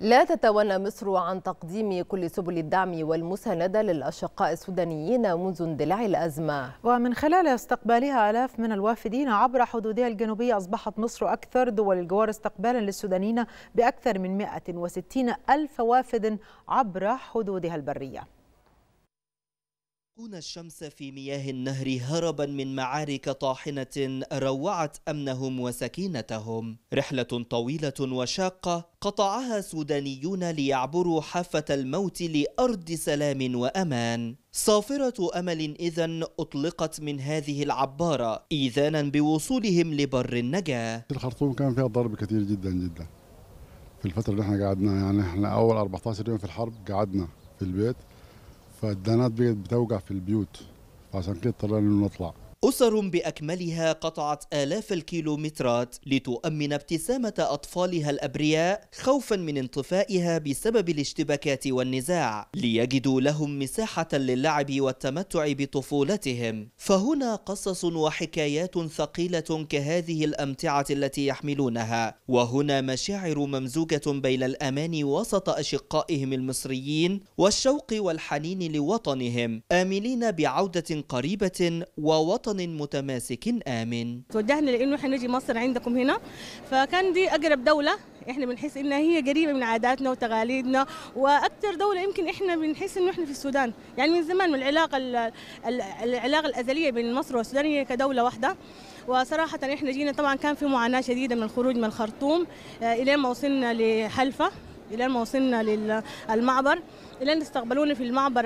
لا تتوانى مصر عن تقديم كل سبل الدعم والمساندة للأشقاء السودانيين منذ اندلاع الأزمة ومن خلال استقبالها آلاف من الوافدين عبر حدودها الجنوبية أصبحت مصر أكثر دول الجوار استقبالا للسودانيين بأكثر من 160 ألف وافد عبر حدودها البرية تكون الشمس في مياه النهر هربا من معارك طاحنة روعت أمنهم وسكينتهم رحلة طويلة وشاقة قطعها سودانيون ليعبروا حافة الموت لأرض سلام وأمان صافرة أمل إذا أطلقت من هذه العبارة إيذانا بوصولهم لبر النجاة الخرطوم كان فيها ضرب كثير جدا جدا في الفترة اللي احنا قعدنا يعني احنا أول 14 يوم في الحرب قعدنا في البيت فالدانات بقت بتوقع في البيوت فعشان كده اضطرينا نطلع أسر بأكملها قطعت آلاف الكيلومترات لتؤمن ابتسامة أطفالها الأبرياء خوفا من انطفائها بسبب الاشتباكات والنزاع ليجدوا لهم مساحة للعب والتمتع بطفولتهم فهنا قصص وحكايات ثقيلة كهذه الأمتعة التي يحملونها وهنا مشاعر ممزوجة بين الأمان وسط أشقائهم المصريين والشوق والحنين لوطنهم آملين بعودة قريبة ووطن وطن متماسك آمن توجهنا لأنه احنا نجي مصر عندكم هنا فكان دي أقرب دولة احنا بنحس انها هي قريبه من عاداتنا وتقاليدنا واكثر دوله يمكن احنا بنحس انه احنا في السودان يعني من زمان من العلاقه العلاقه الازليه بين مصر والسودان هي كدوله واحده وصراحه احنا جينا طبعا كان في معاناه شديده من الخروج من الخرطوم آه، الى ما وصلنا لحلفه الى ما وصلنا للمعبر الى ان استقبلونا في المعبر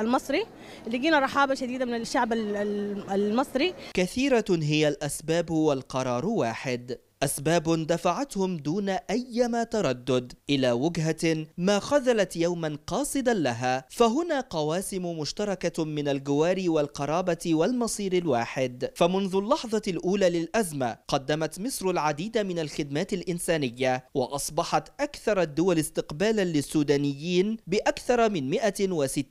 المصري لقينا رحابه شديده من الشعب المصري كثيره هي الاسباب والقرار واحد أسباب دفعتهم دون أيما تردد إلى وجهة ما خذلت يوما قاصدا لها فهنا قواسم مشتركة من الجوار والقرابة والمصير الواحد فمنذ اللحظة الأولى للأزمة قدمت مصر العديد من الخدمات الإنسانية وأصبحت أكثر الدول استقبالا للسودانيين بأكثر من 160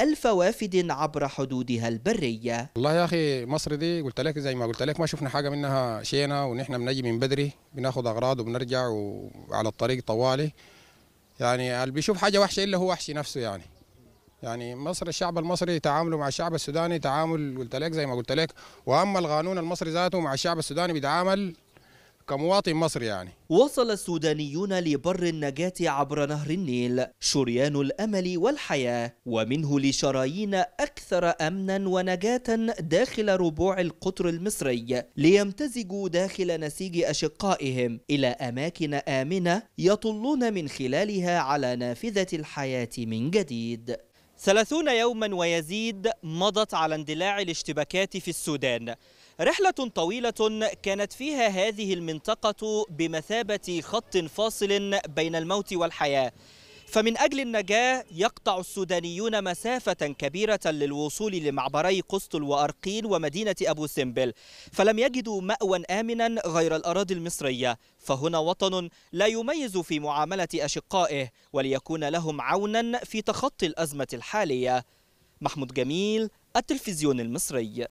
ألف وافد عبر حدودها البرية والله يا أخي مصر دي قلت لك زي ما قلت لك ما شفنا حاجة منها شينا ونحن بنجي من بدري بناخذ اغراض وبنرجع وعلى الطريق طوالي يعني اللي بيشوف حاجه وحشه الا هو وحش نفسه يعني يعني مصر الشعب المصري تعامله مع الشعب السوداني تعامل قلت لك زي ما قلت لك واما القانون المصري ذاته مع الشعب السوداني بيتعامل كمواطن مصري يعني وصل السودانيون لبر النجاة عبر نهر النيل شريان الأمل والحياة ومنه لشرايين أكثر أمنا ونجاة داخل ربوع القطر المصري ليمتزجوا داخل نسيج أشقائهم إلى أماكن آمنة يطلون من خلالها على نافذة الحياة من جديد ثلاثون يوما ويزيد مضت على اندلاع الاشتباكات في السودان رحلة طويلة كانت فيها هذه المنطقة بمثابة خط فاصل بين الموت والحياة فمن أجل النجاة يقطع السودانيون مسافة كبيرة للوصول لمعبري قسطل وأرقيل ومدينة أبو سمبل فلم يجدوا مأوى آمنا غير الأراضي المصرية فهنا وطن لا يميز في معاملة أشقائه وليكون لهم عونا في تخطي الأزمة الحالية محمود جميل التلفزيون المصري